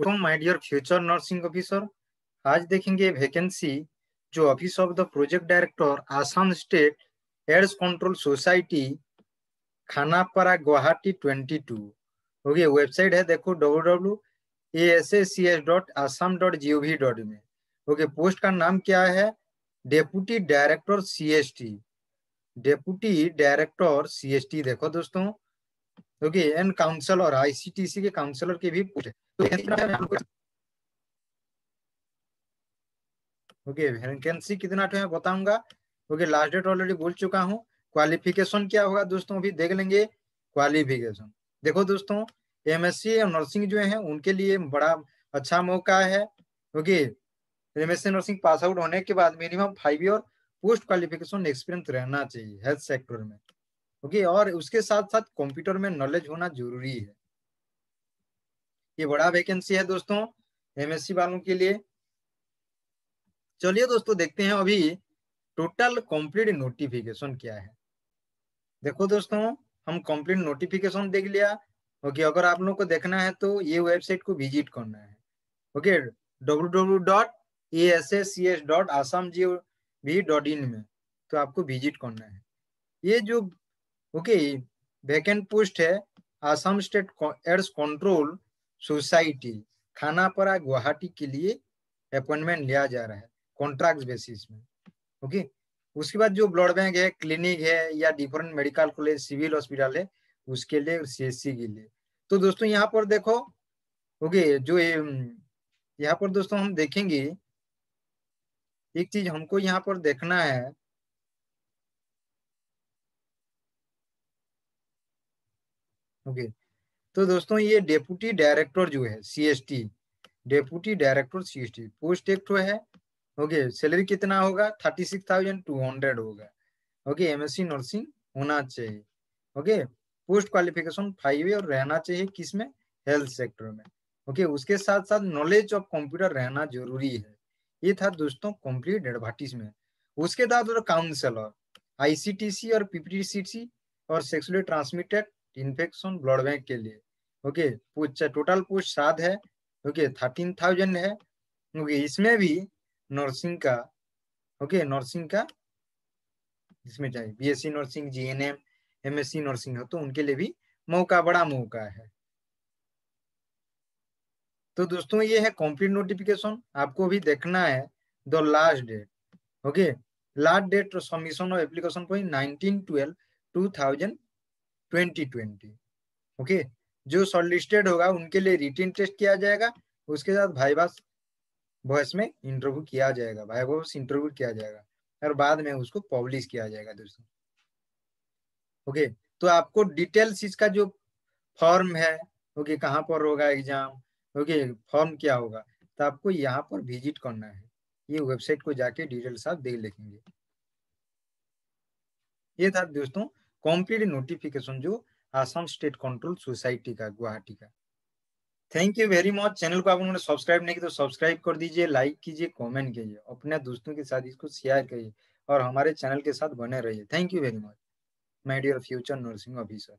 welcome my dear future nursing officer आज देखेंगे vacancy जो office of the project director Assam state AIDS control society Khanapara Guwahati 22 okay website है देखो www.ascs.assam.gov.in okay post का नाम क्या है deputy director CST deputy director CST देखो दोस्तों क्योंकि एन काउंसिल और आईसीटीसी के काउंसिलर के भी पूछे तो ओके तो वैकेंसी कितना है बताऊंगा ओके लास्ट डेट ऑलरेडी बोल चुका हूँ क्वालिफिकेशन क्या होगा दोस्तों अभी देख लेंगे क्वालिफिकेशन देखो दोस्तों एमएससी और नर्सिंग जो है उनके लिए बड़ा अच्छा मौका है okay MSc nursing pass out होने के बाद minimum five year post qualification experience रहना चाहिए हेल्थ सेक्टर में ओके और उसके साथ साथ कंप्यूटर में नॉलेज होना जरूरी है ये बड़ा वैकेंसी है दोस्तों एमएससी वालों के लिए चलिए दोस्तों देखते हैं अभी टोटल कंप्लीट नोटिफिकेशन क्या है देखो दोस्तों हम कंप्लीट नोटिफिकेशन देख लिया ओके अगर आप लोगों को देखना है तो ये वेबसाइट को विजिट करना है okay W W dot A S S C S dot Assam gov dot इन में तो आपको विजिट करना है ये जो ओके वैकेंट पोस्ट है Assam state AIDS control society Khanapara Guwahati के लिए अपॉइंटमेंट लिया जा रहा है कॉन्ट्रैक्ट बेसिस में ओके उसके बाद जो ब्लड बैंक है क्लिनिक है या different medical college civil hospital है उसके लिए सीएससी के लिए तो दोस्तों यहाँ पर देखो ओके जो यहाँ पर दोस्तों हम देखेंगे एक चीज हमको यहाँ पर देखना है ओके तो दोस्तों ये डेप्यूटी डायरेक्टर जो है CST deputy director CST post एक है ओके सैलरी कितना होगा thirty six thousand two hundred होगा ओके एमएससी नर्सिंग होना चाहिए ओके पोस्ट क्वालिफिकेशन फाइव और रहना चाहिए किस में हेल्थ सेक्टर में ओके उसके साथ साथ नॉलेज ऑफ कंप्यूटर रहना जरूरी है ये था दोस्तों कंप्लीट में उसके बाद काउंसलर आईसीटीसी और पीपीटीसी और sexually transmitted infection blood bank के लिए ओके पूछ टोटल पूछ सात है ओके थर्टीन थाउजेंड है ओके इसमें भी नर्सिंग का ओके नर्सिंग का इसमें चाहिए BSc nursing GNM MSc nursing हो तो उनके लिए भी मौका बड़ा मौका है तो दोस्तों ये है कंप्लीट नोटिफिकेशन आपको भी देखना है the last date okay last date submission और एप्लीकेशन को nineteen twelve two thousand 2020 okay जो सॉलिस्टेड होगा उनके लिए रिटर्न टेस्ट किया जाएगा उसके साथ भाई बास वॉइस में इंटरव्यू किया जाएगा भाई बॉस इंटरव्यू किया जाएगा और बाद में उसको पब्लिश किया जाएगा दोस्तों ओके तो आपको डिटेल्स इसका जो फॉर्म है ओके कहाँ पर होगा एग्जाम ओके फॉर्म क्या होगा तो आपको यहाँ पर विजिट करना है ये वेबसाइट को जाके डिटेल्स आप देख लेंगे ये था दोस्तों कंप्लीट नोटिफिकेशन जो आसाम स्टेट कंट्रोल सोसाइटी का गुवाहाटी का thank you very much channel को आप उन्होंने सब्सक्राइब नहीं किया तो सब्सक्राइब कर दीजिए लाइक कीजिए कमेंट कीजिए अपने दोस्तों के साथ इसको शेयर करिए और हमारे चैनल के साथ बने रहिए thank you very much my dear future nursing officer